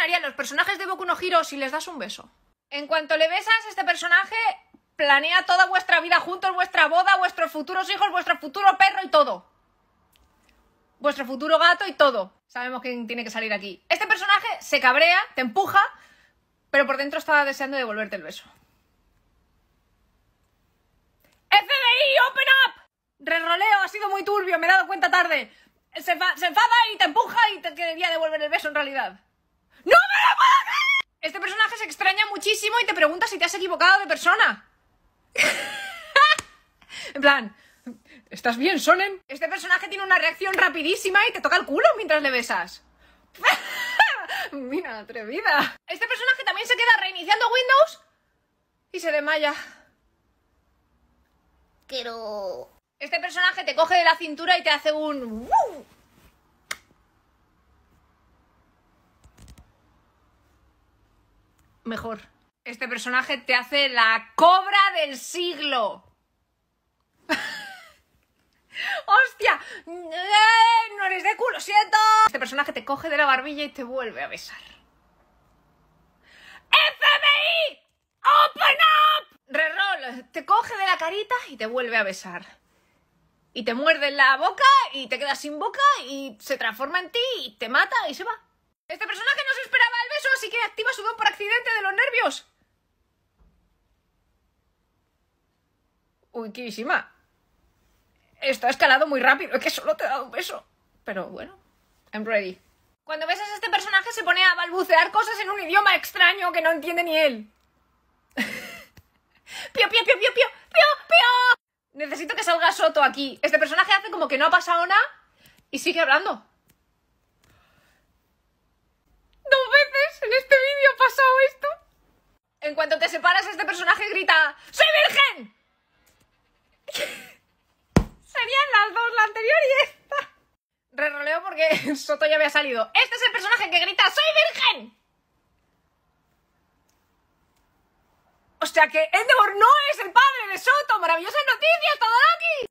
harían los personajes de Boku no Hiro si les das un beso? En cuanto le besas, este personaje planea toda vuestra vida juntos, vuestra boda, vuestros futuros hijos, vuestro futuro perro y todo. Vuestro futuro gato y todo. Sabemos quién tiene que salir aquí. Este personaje se cabrea, te empuja, pero por dentro estaba deseando devolverte el beso. ¡FBI, open up! Reroleo, ha sido muy turbio, me he dado cuenta tarde. Se, se enfada y te empuja y te quería devolver el beso en realidad. y te pregunta si te has equivocado de persona. en plan, ¿estás bien, Sonen? Este personaje tiene una reacción rapidísima y te toca el culo mientras le besas. Mira, atrevida. Este personaje también se queda reiniciando Windows y se desmaya. Pero... Este personaje te coge de la cintura y te hace un... Mejor este personaje te hace la cobra del siglo. ¡Hostia! ¡Eh! ¡No eres de culo, siento! Este personaje te coge de la barbilla y te vuelve a besar. ¡FBI! ¡Open up! Reroll, te coge de la carita y te vuelve a besar. Y te muerde en la boca y te quedas sin boca y se transforma en ti y te mata y se va. Este personaje no se esperaba el beso, así que activa su don por accidente de los nervios. Uy, esto ha escalado muy rápido, es que solo te ha dado un beso. Pero bueno, I'm ready. Cuando ves a este personaje se pone a balbucear cosas en un idioma extraño que no entiende ni él. Pio, pio, pio, pio, pio, pio, pío. Necesito que salga Soto aquí. Este personaje hace como que no ha pasado nada y sigue hablando. Dos veces en este vídeo ha pasado esto. En cuanto te separas, este personaje grita ¡Soy virgen! Que Soto ya había salido. Este es el personaje que grita ¡Soy virgen! O sea que Endeavor no es el padre de Soto. ¡Maravillosas noticias, Todoroki!